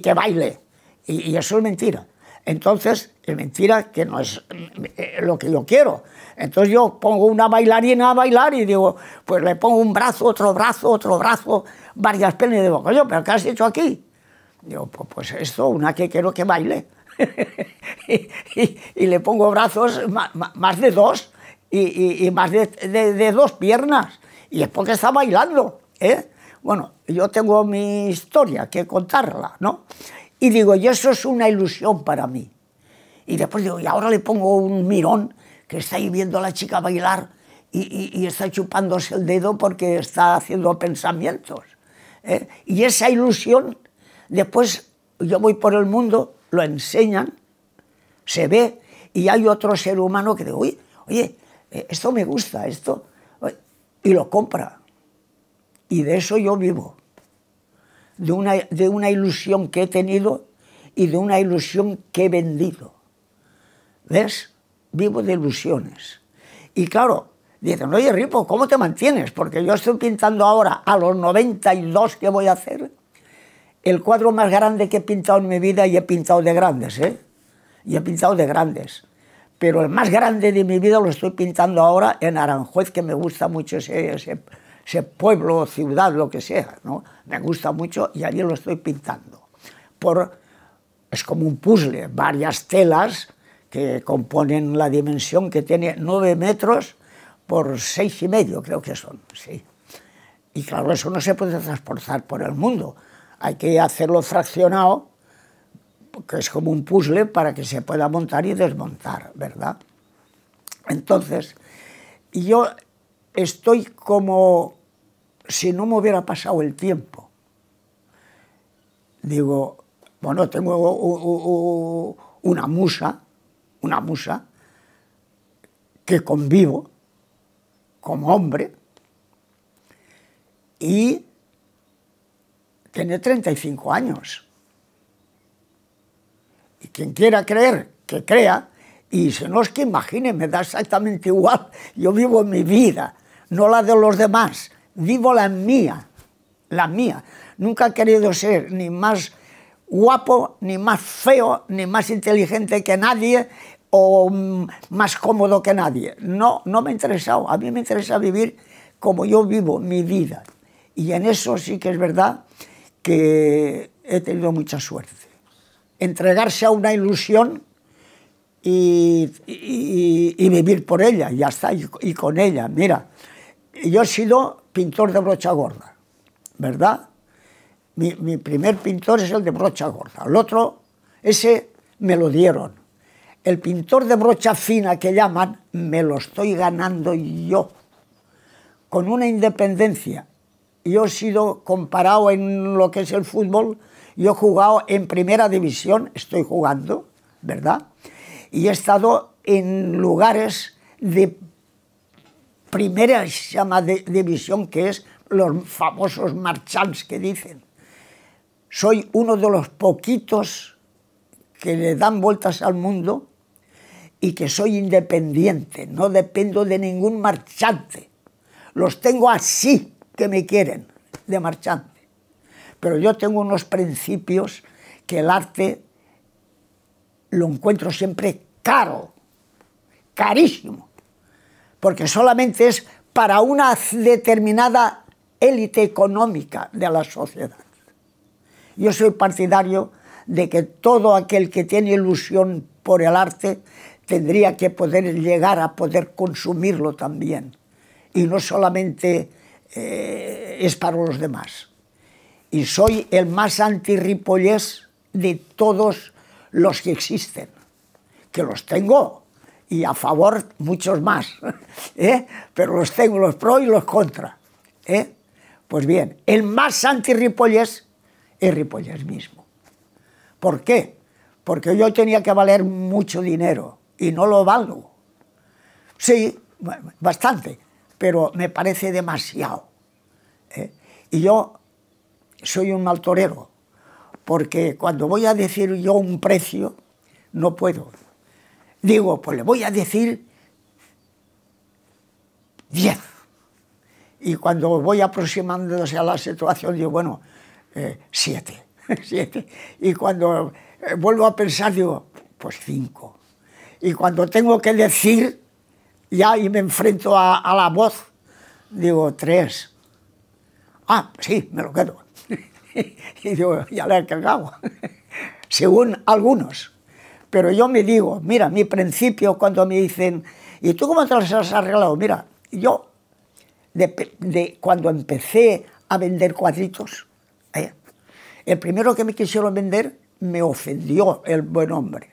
que baile. y eso es mentira. Entonces, es eh, mentira que no es eh, eh, lo que yo quiero. Entonces yo pongo una bailarina a bailar y digo, pues le pongo un brazo, otro brazo, otro brazo, varias penas. de boca, coño, ¿pero qué has hecho aquí? Digo, pues, pues esto, una que quiero que baile. y, le pongo brazos más, de dos y, más de, dos piernas. Y es porque está bailando. ¿eh? Bueno, yo tengo mi historia que contarla, ¿no? Y digo, y eso es una ilusión para mí. Y después digo, y ahora le pongo un mirón que está ahí viendo a la chica bailar y, está chupándose el dedo porque está haciendo pensamientos. ¿eh? Y esa ilusión, después yo voy por el mundo, lo enseñan, se ve, y hay otro ser humano que digo, oye, oye eh, esto me gusta, esto, y lo compra. Y de eso yo vivo de una, de una ilusión que he tenido y de una ilusión que he vendido. ¿Ves? Vivo de ilusiones. Y claro, dicen, oye Ripo, ¿cómo te mantienes? Porque yo estoy pintando ahora, a los 92 que voy a hacer, el cuadro más grande que he pintado en mi vida y he pintado de grandes, ¿eh? Y he pintado de grandes. Pero el más grande de mi vida lo estoy pintando ahora en Aranjuez, que me gusta mucho ese se pueblo, ciudad, lo que sea, ¿no? Me gusta mucho y allí lo estoy pintando. Por, es como un puzzle, varias telas que componen la dimensión que tiene 9 metros por seis y medio, creo que son, sí. Y claro, eso no se puede transportar por el mundo. Hay que hacerlo fraccionado, que es como un puzzle para que se pueda montar y desmontar, ¿verdad? Entonces, yo estoy como si no me hubiera pasado el tiempo. Digo, bueno, tengo una musa, una musa, que convivo como hombre y tiene 35 años. Y quien quiera creer, que crea, y si no es que imagine, me da exactamente igual, yo vivo mi vida no la de los demás. Vivo la mía, la mía. Nunca he querido ser ni más guapo, ni más feo, ni más inteligente que nadie o mm, más cómodo que nadie. No, no me ha interesado. A mí me interesa vivir como yo vivo, mi vida. Y en eso sí que es verdad que he tenido mucha suerte. Entregarse a una ilusión y, vivir por ella, ya está, y, y con ella. Mira, yo he sido pintor de brocha gorda, ¿verdad? Mi, primer pintor es el de brocha gorda. El otro, ese me lo dieron. El pintor de brocha fina que llaman, me lo estoy ganando yo, con una independencia. Yo he sido comparado en lo que es el fútbol, yo he jugado en primera división, estoy jugando, ¿verdad? Y he estado en lugares de primera de división, que es los famosos marchands que dicen. Soy uno de los poquitos que le dan vueltas al mundo y que soy independiente, no dependo de ningún marchante. Los tengo así que me quieren, de marchante. Pero yo tengo unos principios que el arte lo encuentro siempre caro, carísimo porque solamente es para una determinada élite económica de la sociedad. Yo soy partidario de que todo aquel que tiene ilusión por el arte tendría que poder llegar a poder consumirlo también. Y no solamente eh, es para los demás. Y soy el más antirripollés de todos los que existen. Que los tengo, y a favor muchos más, ¿eh? pero los tengo los pro y los contra. ¿eh? Pues bien, el más anti-Ripollés es Ripollés mismo. ¿Por qué? Porque yo tenía que valer mucho dinero y no lo valgo. Sí, bastante, pero me parece demasiado. ¿eh? Y yo soy un torero, porque cuando voy a decir yo un precio, no puedo Digo, pues le voy a decir diez. Y cuando voy aproximándose a la situación, digo, bueno, eh, siete. y cuando eh, vuelvo a pensar, digo, pues cinco. Y cuando tengo que decir, ya y me enfrento a, la voz, digo, tres. Ah, sí, me lo quedo. y digo, ya le he cagado. Según algunos. Pero yo me digo, mira, mi principio cuando me dicen, ¿y tú cómo te las has arreglado? Mira, yo, de, cuando empecé a vender cuadritos, ¿eh? el primero que me quisieron vender me ofendió el buen hombre,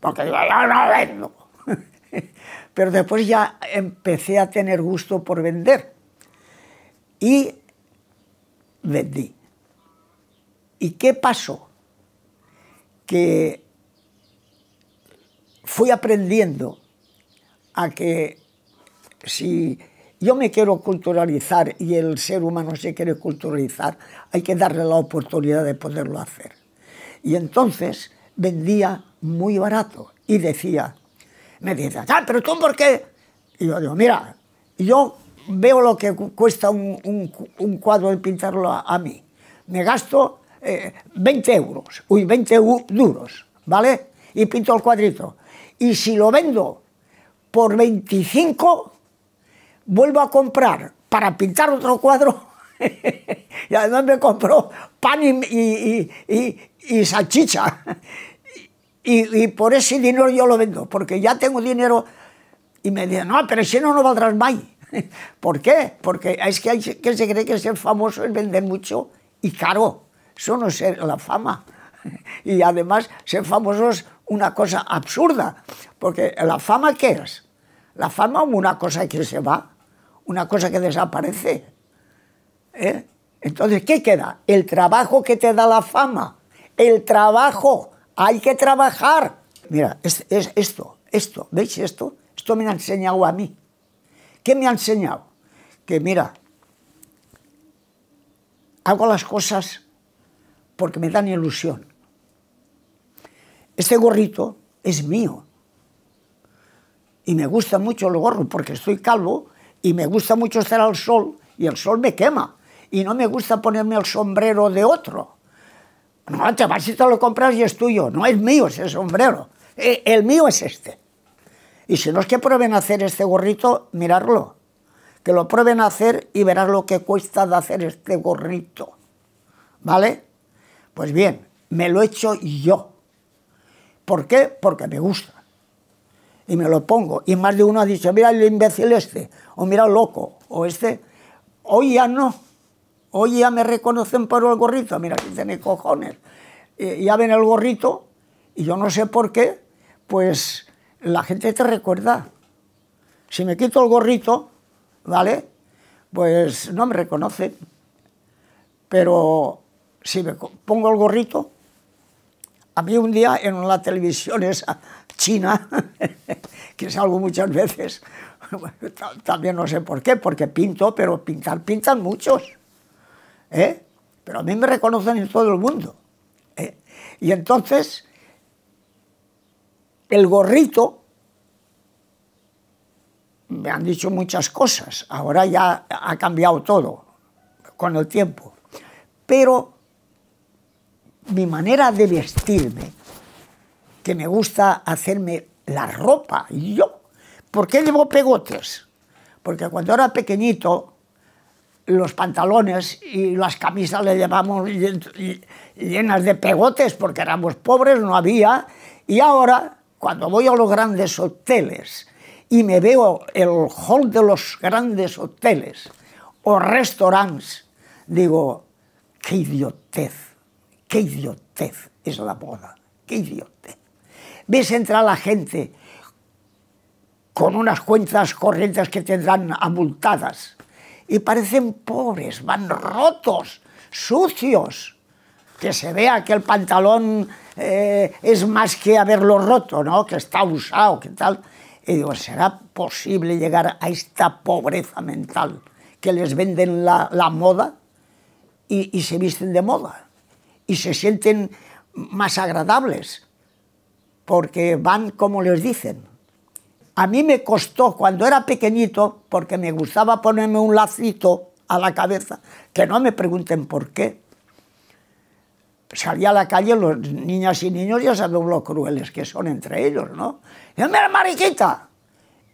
porque yo no vendo. Pero después ya empecé a tener gusto por vender y vendí. ¿Y qué pasó? Que fui aprendiendo a que si yo me quiero culturalizar y el ser humano se quiere culturalizar, hay que darle la oportunidad de poderlo hacer. Y entonces vendía muy barato y decía, me dice, ah, pero tú por qué? Y yo digo, mira, yo veo lo que cuesta un, cuadro de pintarlo a, mí. Me gasto 20 eh, euros, uy, 20 duros, ¿vale? Y pinto el cuadrito. Y si lo vendo por 25, vuelvo a comprar para pintar otro cuadro. y además me compró pan y, y, y, salchicha. y, por ese dinero yo lo vendo, porque ya tengo dinero. Y me dicen, no, pero si no, no valdrás más. ¿Por qué? Porque es que, hay, que se cree que ser famoso es vender mucho y caro. Eso no es la fama. Y además, ser famosos una cosa absurda, porque la fama ¿qué es? La fama es una cosa que se va, una cosa que desaparece. ¿eh? Entonces, ¿qué queda? El trabajo que te da la fama, el trabajo, hay que trabajar. Mira, es, esto, esto, ¿veis esto? Esto me ha enseñado a mí. ¿Qué me ha enseñado? Que mira, hago las cosas porque me dan ilusión. Este gorrito es mío. Y me gusta mucho el gorro porque estoy calvo y me gusta mucho estar al sol y el sol me quema. Y no me gusta ponerme el sombrero de otro. No, chaval, si te lo compras y es tuyo. No es mío ese sombrero. Eh, el mío es este. Y si no que prueben a hacer este gorrito, mirarlo. Que lo prueben a hacer y verás lo que cuesta de hacer este gorrito. ¿Vale? Pues bien, me lo he hecho yo. ¿Por qué? Porque me gusta. Y me lo pongo. Y más de uno ha dicho, mira el imbécil este, o mira el loco, o este. Hoy ya no. Hoy ya me reconocen por el gorrito. Mira, que tiene cojones. ya ven el gorrito y yo no sé por qué, pues la gente te recuerda. Si me quito el gorrito, ¿vale? Pues no me reconocen. Pero si me pongo el gorrito, a mí un día en la televisión esa china, que salgo muchas veces, también no sé por qué, porque pinto, pero pintar pintan muchos. ¿eh? Pero a mí me reconocen en todo el mundo. ¿eh? Y entonces, el gorrito, me han dicho muchas cosas, ahora ya ha cambiado todo con el tiempo. Pero mi manera de vestirme, que me gusta hacerme la ropa, yo. ¿Por qué llevo pegotes? Porque cuando era pequeñito, los pantalones y las camisas le llevamos llenas de pegotes porque éramos pobres, no había. Y ahora, cuando voy a los grandes hoteles y me veo el hall de los grandes hoteles o restaurantes, digo, qué idiotez Qué idiotez es la moda, qué idiotez. Ves entrar a la gente con unas cuentas corrientes que tendrán abultadas y parecen pobres, van rotos, sucios. Que se vea que el pantalón eh, es más que haberlo roto, ¿no? que está usado, que tal. Y digo, ¿será posible llegar a esta pobreza mental que les venden la, moda y se visten de moda? y se sienten más agradables porque van como les dicen. A mí me costó cuando era pequeñito, porque me gustaba ponerme un lacito a la cabeza, que no me pregunten por qué. Salía a la calle, los niñas y niños ya saben lo crueles que son entre ellos, ¿no? Y yo, la mariquita.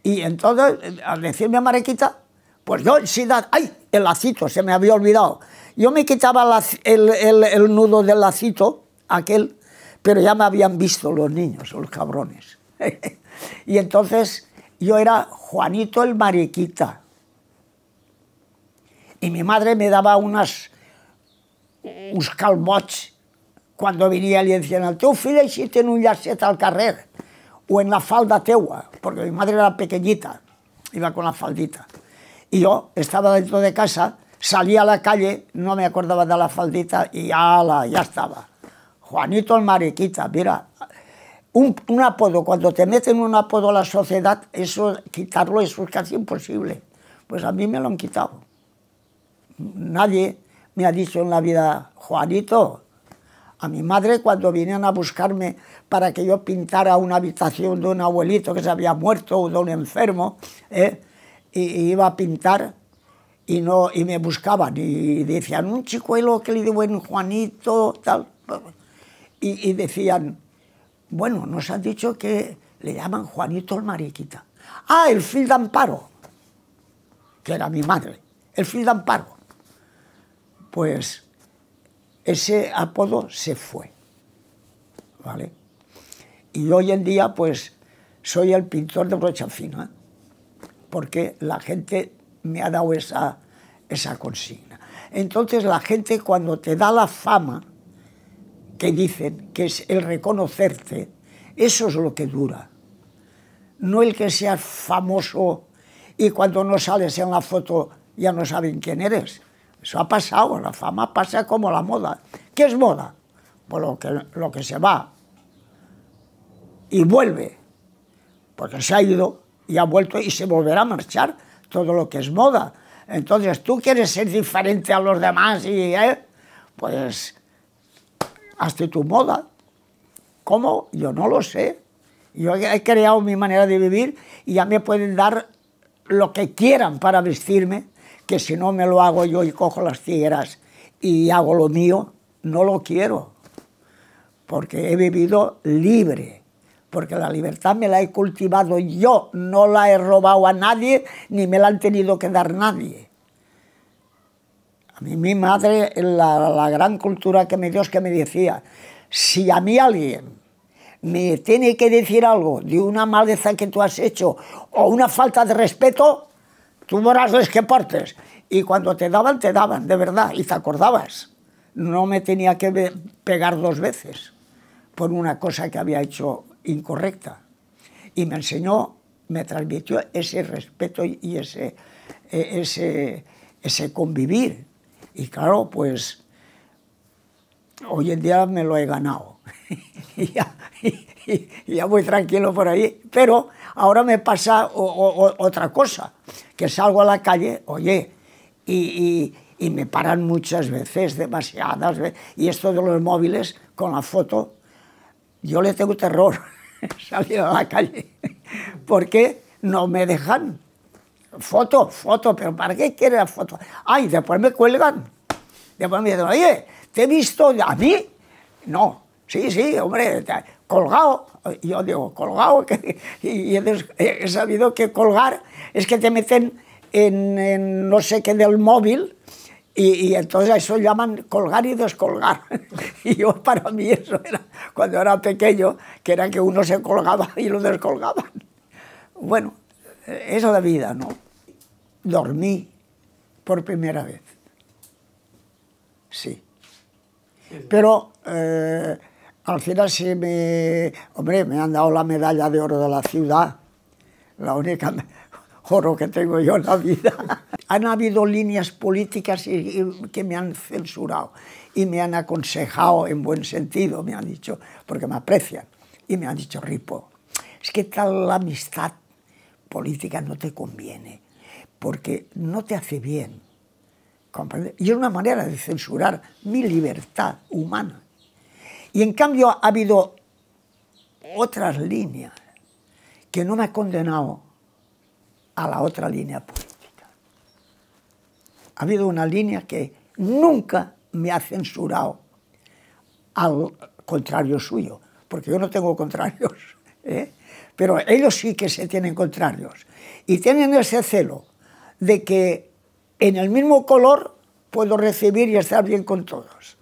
Y entonces, al decirme mariquita, pues yo da, ¡ay! El lacito, se me había olvidado. Yo me quitaba el, el, el, nudo del lacito, aquel, pero ya me habían visto los niños, los cabrones. y entonces yo era Juanito el mariquita. Y mi madre me daba unas, uns calmots cuando venía y decían, teu fill siete en un llacet al carrer o en la falda teua, porque mi madre era pequeñita, iba con la faldita. Y yo estaba dentro de casa Salía a la calle, no me acordaba de la faldita y la, ya estaba. Juanito el mariquita, mira, un, apodo, cuando te meten un apodo a la sociedad, eso, quitarlo es casi imposible. Pues a mí me lo han quitado. Nadie me ha dicho en la vida, Juanito, a mi madre cuando vinieron a buscarme para que yo pintara una habitación de un abuelito que se había muerto o de un enfermo, ¿eh? y iba a pintar, y, no, y me buscaban y decían, un chicuelo que le dio buen Juanito, tal. Y, decían, bueno, nos han dicho que le llaman Juanito el Mariquita. Ah, el Fil de Amparo, que era mi madre, el Fil de Amparo. Pues ese apodo se fue, ¿vale? Y hoy en día, pues, soy el pintor de brocha fina, ¿eh? porque la gente me ha dado esa, consigna. Entonces la gente cuando te da la fama, que dicen, que es el reconocerte, eso es lo que dura. No el que seas famoso y cuando no sales en la foto ya no saben quién eres. Eso ha pasado, la fama pasa como la moda. ¿Qué es moda? Pues lo que se va y vuelve, porque se ha ido y ha vuelto y se volverá a marchar todo lo que es moda. Entonces, tú quieres ser diferente a los demás y, eh? pues, hazte tu moda. ¿Cómo? Yo no lo sé. Yo he creado mi manera de vivir y ya me pueden dar lo que quieran para vestirme, que si no me lo hago yo y cojo las tijeras y hago lo mío, no lo quiero, porque he vivido libre porque la libertad me la he cultivado yo, no la he robado a nadie, ni me la han tenido que dar nadie. A mí mi madre, la, la gran cultura que me dio es que me decía, si a mí alguien me tiene que decir algo de una maleza que tú has hecho o una falta de respeto, tú moras los que partes. Y cuando te daban, te daban, de verdad, y te acordabas. No me tenía que pegar dos veces por una cosa que había hecho incorrecta. Y me enseñó, me transmitió ese respeto y ese, e, ese, ese convivir. Y claro, pues hoy en día me lo he ganado. y, ya, voy tranquilo por ahí. Pero ahora me pasa otra cosa, que salgo a la calle, oye, y, y, me paran muchas veces, demasiadas veces. Y esto de los móviles con la foto, yo le tengo terror. salido a la calle. Porque no me dejan. Foto, foto, pero ¿para qué quiere la foto? Ay, después me cuelgan. Después me dicen, oye, ¿te he visto a mí? No, sí, sí, hombre, colgado. Yo digo, colgado, y eh, he, sabido que colgar es que te meten en, en no sé qué del móvil, y, y, entonces eso llaman colgar y descolgar. Y yo para mí eso era, cuando era pequeño, que era que uno se colgaba y lo descolgaban. Bueno, eso de vida, ¿no? Dormí por primera vez. Sí. Pero eh, al final se me... Hombre, me han dado la medalla de oro de la ciudad. La única oro que tengo yo en la vida. Han habido líneas políticas que me han censurado y me han aconsejado en buen sentido, me han dicho, porque me aprecian, y me han dicho, Ripo, es que tal amistad política no te conviene, porque no te hace bien. ¿comprende? Y es una manera de censurar mi libertad humana. Y en cambio ha habido otras líneas que no me han condenado a la otra línea política. Ha habido una línea que nunca me ha censurado al contrario suyo, porque yo no tengo contrarios, ¿eh? pero ellos sí que se tienen contrarios. Y tienen ese celo de que en el mismo color puedo recibir y estar bien con todos,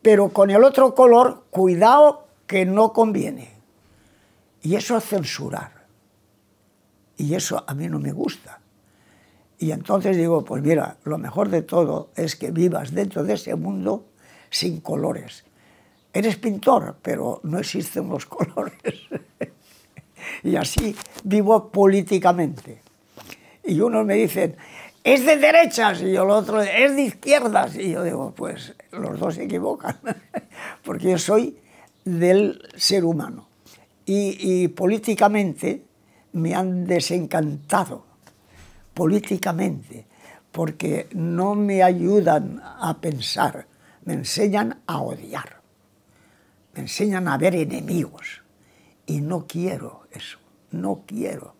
pero con el otro color, cuidado que no conviene. Y eso es censurar. Y eso a mí no me gusta. Y entonces digo, pues mira, lo mejor de todo es que vivas dentro de ese mundo sin colores. Eres pintor, pero no existen los colores. y así vivo políticamente. Y unos me dicen, es de derechas, y yo el otro, es de izquierdas. Y yo digo, pues los dos se equivocan, porque yo soy del ser humano. y políticamente me han desencantado políticamente, porque no me ayudan a pensar, me enseñan a odiar, me enseñan a ver enemigos, y no quiero eso, no quiero.